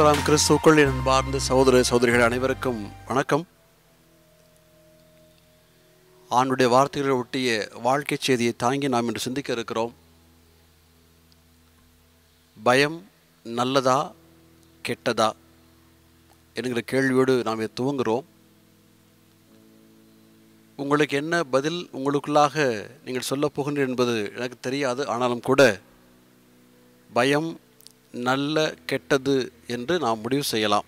கர்த்தராம் கிறிஸ்துக்குள் என் பார்ந்த சகோதர சகோதரிகள் அனைவருக்கும் வணக்கம் ஆண்டுடைய வார்த்தைகளை ஒட்டிய வாழ்க்கை செய்தியை தாங்கி நாம் இன்று சிந்திக்க இருக்கிறோம் பயம் நல்லதா கெட்டதா என்கிற கேள்வியோடு நாம் துவங்குகிறோம் உங்களுக்கு என்ன பதில் உங்களுக்குள்ளாக நீங்கள் சொல்ல போகின்ற என்பது எனக்கு தெரியாது ஆனாலும் கூட பயம் நல்ல கெட்டது என்று நாம் முடிவு செய்யலாம்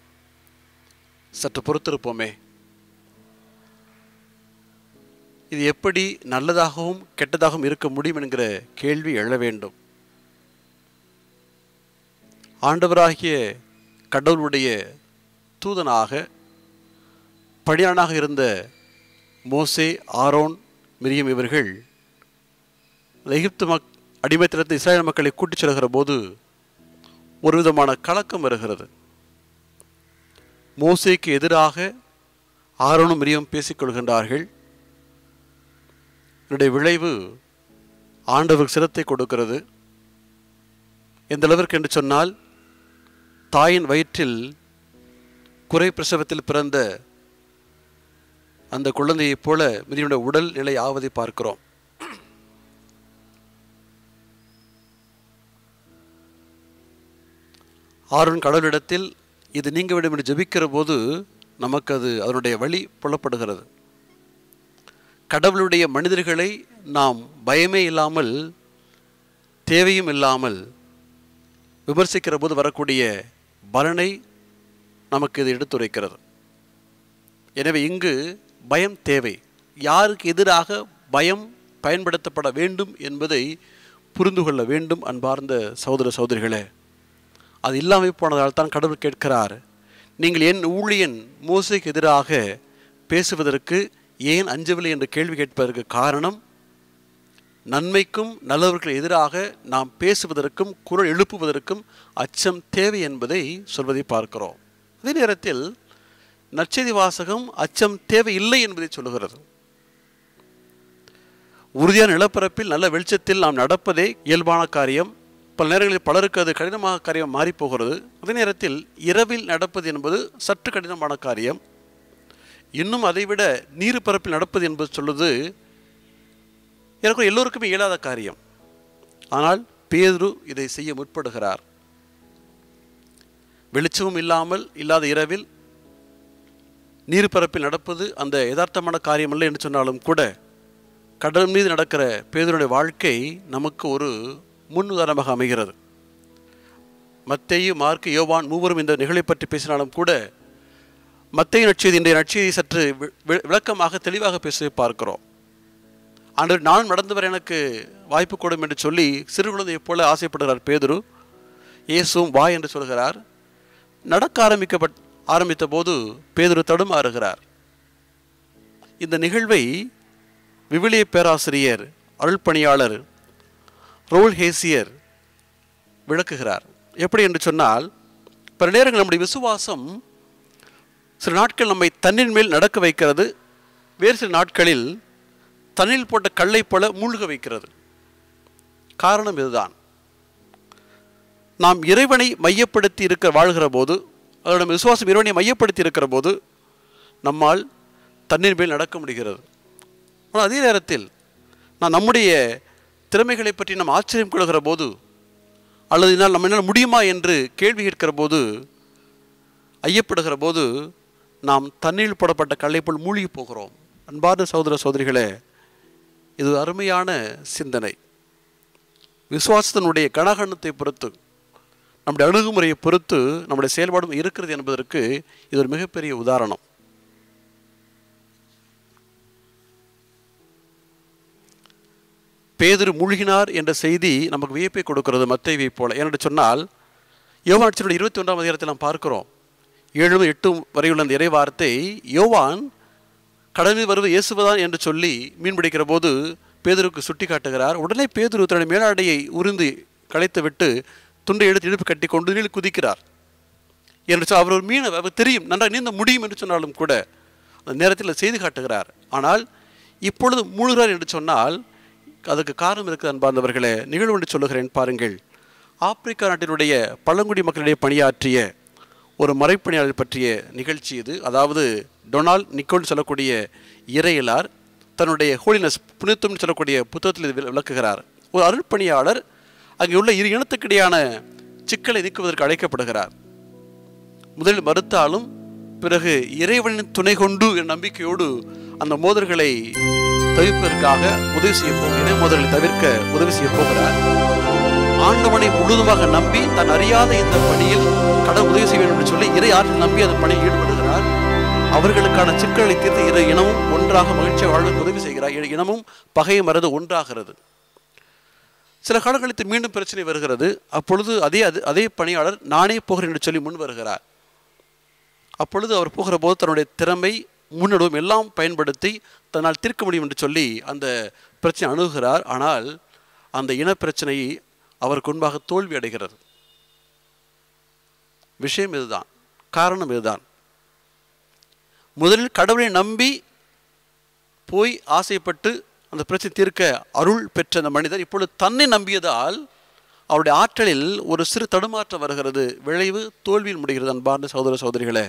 சற்று பொறுத்திருப்போமே இது எப்படி நல்லதாகவும் கெட்டதாகவும் இருக்க முடியும் என்கிற கேள்வி எழ வேண்டும் ஆண்டவராகிய கடவுளுடைய தூதனாக பணியாளனாக இருந்த மோசே ஆரோன் மிரியம் இவர்கள் எகிப்து மக் அடிமைத்தனத்தை இஸ்ராயல் மக்களை கூட்டிச் செல்கிற போது ஒரு விதமான கலக்கம் வருகிறது மோசைக்கு எதிராக ஆரோனும் மிரியும் பேசிக்கொள்கின்றார்கள் என்னுடைய விளைவு ஆண்டவர் சிரத்தை கொடுக்கிறது எந்த அளவிற்கு என்று சொன்னால் தாயின் வயிற்றில் குறை பிரசவத்தில் பிறந்த அந்த குழந்தையைப் போல மிரியனுடைய உடல் நிலை ஆவதை பார்க்கிறோம் ஆறுன் கடவுளிடத்தில் இது நீங்க என்று ஜபிக்கிற போது நமக்கு அது அதனுடைய வழி புலப்படுகிறது கடவுளுடைய மனிதர்களை நாம் பயமே இல்லாமல் தேவையும் இல்லாமல் விமர்சிக்கிற போது வரக்கூடிய பலனை நமக்கு இது எடுத்துரைக்கிறது எனவே இங்கு பயம் தேவை யாருக்கு எதிராக பயம் பயன்படுத்தப்பட வேண்டும் என்பதை புரிந்து கொள்ள வேண்டும் அன்பார்ந்த சகோதர சகோதரிகளே அது இல்லாமல் போனதால் தான் கடவுள் கேட்கிறார் நீங்கள் என் ஊழியன் மோசைக்கு எதிராக பேசுவதற்கு ஏன் அஞ்சவில்லை என்று கேள்வி கேட்பதற்கு காரணம் நன்மைக்கும் நல்லவர்களுக்கு எதிராக நாம் பேசுவதற்கும் குரல் எழுப்புவதற்கும் அச்சம் தேவை என்பதை சொல்வதை பார்க்கிறோம் அதே நேரத்தில் நற்செய்தி வாசகம் அச்சம் தேவை இல்லை என்பதை சொல்கிறது உறுதியான நிலப்பரப்பில் நல்ல வெளிச்சத்தில் நாம் நடப்பதே இயல்பான காரியம் பல நேரங்களில் பலருக்கு அது கடினமாக காரியம் மாறிப்போகிறது அதே நேரத்தில் இரவில் நடப்பது என்பது சற்று கடினமான காரியம் இன்னும் அதைவிட நீர் பரப்பில் நடப்பது என்பது சொல்வது எனக்கு எல்லோருக்குமே இயலாத காரியம் ஆனால் பேரு இதை செய்ய முற்படுகிறார் வெளிச்சமும் இல்லாமல் இல்லாத இரவில் பரப்பில் நடப்பது அந்த யதார்த்தமான இல்லை என்று சொன்னாலும் கூட கடல் மீது நடக்கிற பேதனுடைய வாழ்க்கை நமக்கு ஒரு முன்னுதாரணமாக அமைகிறது மத்தையும் மார்க்கு யோவான் மூவரும் இந்த நிகழ்வை பற்றி பேசினாலும் கூட மத்திய நட்சியது இன்றைய நட்சியை சற்று விளக்கமாக தெளிவாக பேசி பார்க்கிறோம் அன்று நான் நடந்தவர் எனக்கு வாய்ப்பு கூடும் என்று சொல்லி சிறு குழந்தையைப் போல ஆசைப்படுகிறார் பேதுரு இயேசும் வா என்று சொல்கிறார் நடக்க ஆரம்பிக்கப்பட் ஆரம்பித்த போது பேதுரு தடுமாறுகிறார் இந்த நிகழ்வை விவிலிய பேராசிரியர் அருள்பணியாளர் ரோல் ஹேசியர் விளக்குகிறார் எப்படி என்று சொன்னால் பல நேரங்கள் நம்முடைய விசுவாசம் சில நாட்கள் நம்மை தண்ணின் மேல் நடக்க வைக்கிறது வேறு சில நாட்களில் தண்ணில் போட்ட கல்லை போல மூழ்க வைக்கிறது காரணம் இதுதான் நாம் இறைவனை மையப்படுத்தி இருக்க வாழ்கிற போது அதோட நம்ம விசுவாசம் இறைவனை மையப்படுத்தி இருக்கிற போது நம்மால் தண்ணீர் மேல் நடக்க முடிகிறது ஆனால் அதே நேரத்தில் நான் நம்முடைய திறமைகளை பற்றி நாம் ஆச்சரியம் கொள்கிற போது அல்லது என்னால் நம்ம என்னால் முடியுமா என்று கேள்வி கேட்கிற போது ஐயப்படுகிற போது நாம் தண்ணீர் போடப்பட்ட கல்லை போல் மூழ்கி போகிறோம் அன்பார்ந்த சகோதர சோதரிகளே இது அருமையான சிந்தனை விசுவாசத்தினுடைய கனகணத்தை பொறுத்து நம்முடைய அணுகுமுறையை பொறுத்து நம்முடைய செயல்பாடும் இருக்கிறது என்பதற்கு இது ஒரு மிகப்பெரிய உதாரணம் பேதரு மூழ்கினார் என்ற செய்தி நமக்கு வியப்பை கொடுக்கிறது மத்தைவை போல ஏனென்று சொன்னால் யோவாட்சியோட இருபத்தி ஒன்றாம் அதிகாரத்தில் நாம் பார்க்கிறோம் ஏழும் எட்டும் வரையுள்ள அந்த இறை வார்த்தை யோவான் கடலில் வருவது இயேசுவதான் என்று சொல்லி மீன் பிடிக்கிற போது பேதருக்கு சுட்டி காட்டுகிறார் உடனே பேதரு தன்னுடைய மேலாடையை உருந்து களைத்து விட்டு துண்டை எடுத்து இழுப்பு கட்டி கொண்டு நீள் குதிக்கிறார் என்று சொல் அவர் ஒரு மீன் அவர் தெரியும் நன்றாக நீந்த முடியும் என்று சொன்னாலும் கூட அந்த நேரத்தில் செய்து காட்டுகிறார் ஆனால் இப்பொழுது மூழ்கிறார் என்று சொன்னால் அதற்கு காரணம் இருக்குது அன்பார்ந்தவர்களே நிகழ்வு ஒன்று சொல்லுகிறேன் பாருங்கள் ஆப்பிரிக்கா நாட்டினுடைய பழங்குடி மக்களிடையே பணியாற்றிய ஒரு மறைப்பணியாளர் பற்றிய நிகழ்ச்சி இது அதாவது டொனால்ட் நிக்கோன் சொல்லக்கூடிய இறையிலார் தன்னுடைய ஹோலினஸ் புனித்தம் சொல்லக்கூடிய புத்தகத்தில் இது விளக்குகிறார் ஒரு அருள்பணியாளர் அங்கே உள்ள இரு இனத்துக்கிடையான சிக்கலை நீக்குவதற்கு அழைக்கப்படுகிறார் முதலில் மறுத்தாலும் பிறகு இறைவனின் துணை கொண்டு என் நம்பிக்கையோடு அந்த மோதல்களை தவிப்பதற்காக உதவி செய்ய போகிற முதலில் தவிர்க்க உதவி செய்ய போகிறார் ஆண்டவனை முழுதுமாக நம்பி தன் அறியாத இந்த பணியில் கடன் உதவி செய்ய வேண்டும் என்று சொல்லி இறை ஆற்றில் நம்பி அந்த பணியில் ஈடுபடுகிறார் அவர்களுக்கான சிக்கலை தீர்த்து இரு இனமும் ஒன்றாக மகிழ்ச்சி வாழ்வு உதவி செய்கிறார் இனமும் பகை மறது ஒன்றாகிறது சில காலங்களுக்கு மீண்டும் பிரச்சனை வருகிறது அப்பொழுது அதே அது அதே பணியாளர் நானே போகிறேன் என்று சொல்லி முன் வருகிறார் அப்பொழுது அவர் போகிற போது தன்னுடைய திறமை முன்னிடவும் எல்லாம் பயன்படுத்தி தன்னால் தீர்க்க முடியும் என்று சொல்லி அந்த பிரச்சனை அணுகுகிறார் ஆனால் அந்த இனப்பிரச்சனையை அவருக்கு முன்பாக தோல்வி அடைகிறது விஷயம் இதுதான் காரணம் இதுதான் முதலில் கடவுளை நம்பி போய் ஆசைப்பட்டு அந்த பிரச்சனை தீர்க்க அருள் பெற்ற அந்த மனிதர் இப்பொழுது தன்னை நம்பியதால் அவருடைய ஆற்றலில் ஒரு சிறு தடுமாற்றம் வருகிறது விளைவு தோல்வியில் முடிகிறது அன்பார்ந்த சகோதர சகோதரிகளை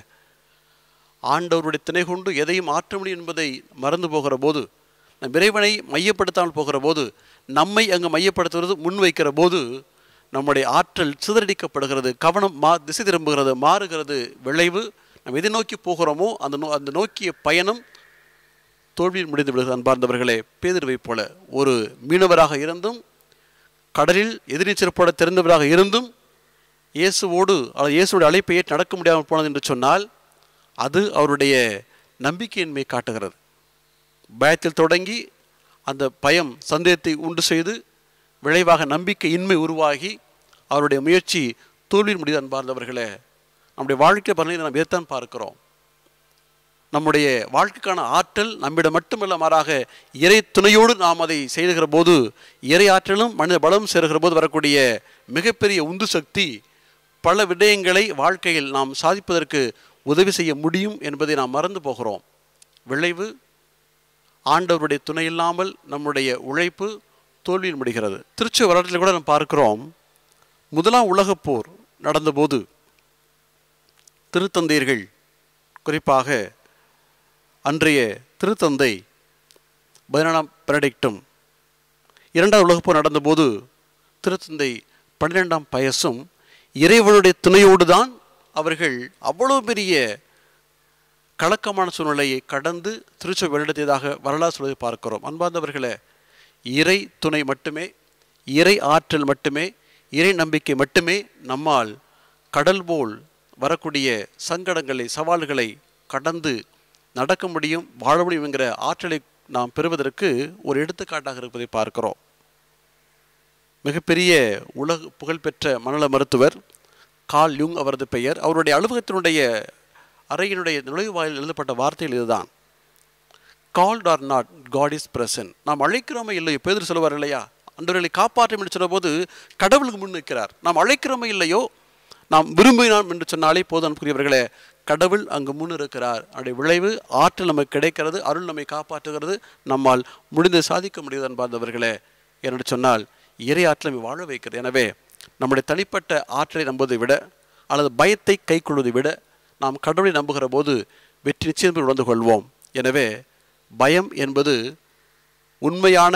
ஆண்டவருடைய திணை கொண்டு எதையும் ஆற்ற முடியும் என்பதை மறந்து போகிற போது நம் இறைவனை மையப்படுத்தாமல் போகிற போது நம்மை அங்கு மையப்படுத்துகிறது முன்வைக்கிற போது நம்முடைய ஆற்றல் சிதறடிக்கப்படுகிறது கவனம் மா திசை திரும்புகிறது மாறுகிறது விளைவு நம்ம எதை நோக்கி போகிறோமோ அந்த நோ அந்த நோக்கிய பயணம் தோல்வியில் முடிந்து விடுகிறது அன்பார்ந்தவர்களே பேதிர்வை போல ஒரு மீனவராக இருந்தும் கடலில் எதிர்நீச்சல் போல திறந்தவராக இருந்தும் இயேசுவோடு அல்லது இயேசுடைய அழைப்பையே நடக்க முடியாமல் போனது என்று சொன்னால் அது அவருடைய நம்பிக்கையின்மை காட்டுகிறது பயத்தில் தொடங்கி அந்த பயம் சந்தேகத்தை உண்டு செய்து விளைவாக நம்பிக்கை இன்மை உருவாகி அவருடைய முயற்சி தோல்வியின் முடிவு அன்பார்ந்தவர்களே நம்முடைய வாழ்க்கை பலனை நாம் இதைத்தான் பார்க்கிறோம் நம்முடைய வாழ்க்கைக்கான ஆற்றல் நம்மிடம் மட்டுமல்ல மாறாக இறை துணையோடு நாம் அதை செய்துகிற போது இறை ஆற்றலும் மனித பலமும் சேருகிற போது வரக்கூடிய மிகப்பெரிய உந்து சக்தி பல விடயங்களை வாழ்க்கையில் நாம் சாதிப்பதற்கு உதவி செய்ய முடியும் என்பதை நாம் மறந்து போகிறோம் விளைவு ஆண்டவருடைய துணை இல்லாமல் நம்முடைய உழைப்பு தோல்வியில் முடிகிறது திருச்சி வரலாற்றில் கூட நம்ம பார்க்கிறோம் முதலாம் உலகப்போர் போர் நடந்தபோது திருத்தந்தையர்கள் குறிப்பாக அன்றைய திருத்தந்தை பதினேழாம் பெனடிக்டும் இரண்டாம் உலகப்போர் நடந்தபோது திருத்தந்தை பன்னிரெண்டாம் பயசும் இறைவனுடைய துணையோடு தான் அவர்கள் அவ்வளோ பெரிய கலக்கமான சூழ்நிலையை கடந்து திருச்சபை வழிநடத்தியதாக வரலாறு சொல்வதை பார்க்கிறோம் அன்பார்ந்தவர்களே இறை துணை மட்டுமே இறை ஆற்றல் மட்டுமே இறை நம்பிக்கை மட்டுமே நம்மால் கடல் போல் வரக்கூடிய சங்கடங்களை சவால்களை கடந்து நடக்க முடியும் வாழ முடியும் என்கிற ஆற்றலை நாம் பெறுவதற்கு ஒரு எடுத்துக்காட்டாக இருப்பதை பார்க்கிறோம் மிகப்பெரிய உலக புகழ்பெற்ற மனநல மருத்துவர் கால் லுங் அவரது பெயர் அவருடைய அலுவலகத்தினுடைய அறையினுடைய நுழைவாயில் எழுதப்பட்ட வார்த்தைகள் இதுதான் called or not god is present நாம் அழைக்கிறோமே இல்லையோ பேதர் சொல்லுவார் இல்லையா அன்றவர்களை காப்பாற்றும் என்று சொன்னபோது கடவுளுக்கு முன் நிற்கிறார் நாம் அழைக்கிறோமே இல்லையோ நாம் விரும்பினோம் என்று சொன்னாலே போது அனுப்புகிறவர்களே கடவுள் அங்கு முன் இருக்கிறார் அவருடைய விளைவு ஆற்றல் நமக்கு கிடைக்கிறது அருள் நம்மை காப்பாற்றுகிறது நம்மால் முடிந்து சாதிக்க முடியாது என்பார்ந்தவர்களே என்று சொன்னால் இறை ஆற்றலை வாழ வைக்கிறது எனவே நம்முடைய தனிப்பட்ட ஆற்றலை நம்புவதை விட அல்லது பயத்தை கை கொள்வதை விட நாம் கடவுளை நம்புகிற போது வெற்றி நிச்சயம் உணர்ந்து கொள்வோம் எனவே பயம் என்பது உண்மையான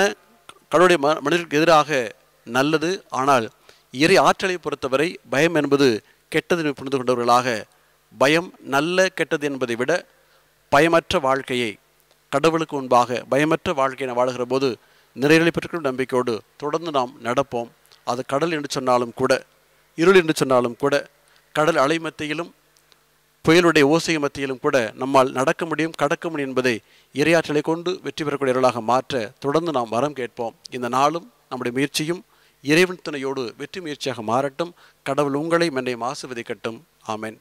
கடவுளுடைய ம மனிதர்களுக்கு எதிராக நல்லது ஆனால் இறை ஆற்றலை பொறுத்தவரை பயம் என்பது கெட்டது புரிந்து கொண்டவர்களாக பயம் நல்ல கெட்டது என்பதை விட பயமற்ற வாழ்க்கையை கடவுளுக்கு முன்பாக பயமற்ற வாழ்க்கையை வாழ்கிற போது நிறைநிலை நம்பிக்கையோடு தொடர்ந்து நாம் நடப்போம் அது கடல் என்று சொன்னாலும் கூட இருள் என்று சொன்னாலும் கூட கடல் அலை மத்தியிலும் புயலுடைய ஓசை மத்தியிலும் கூட நம்மால் நடக்க முடியும் கடக்க முடியும் என்பதை இரையாற்றலை கொண்டு வெற்றி பெறக்கூடியவர்களாக மாற்ற தொடர்ந்து நாம் வரம் கேட்போம் இந்த நாளும் நம்முடைய முயற்சியும் இறைவன் துணையோடு வெற்றி முயற்சியாக மாறட்டும் கடவுள் உங்களை மென்னையும் ஆசிர்வதிக்கட்டும் ஆமேன்